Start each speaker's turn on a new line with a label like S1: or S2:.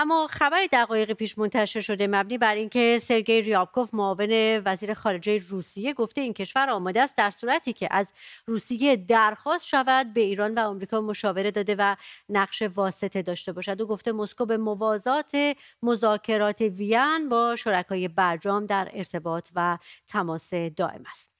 S1: اما خبر دقایق پیش منتشر شده مبنی بر اینکه سرگئی ریابکوف معاون وزیر خارجه روسیه گفته این کشور آماده است در صورتی که از روسیه درخواست شود به ایران و آمریکا مشاوره داده و نقش واسطه داشته باشد او گفته مسکو به موازات مذاکرات وین با شرکای برجام در ارتباط و تماس دائم است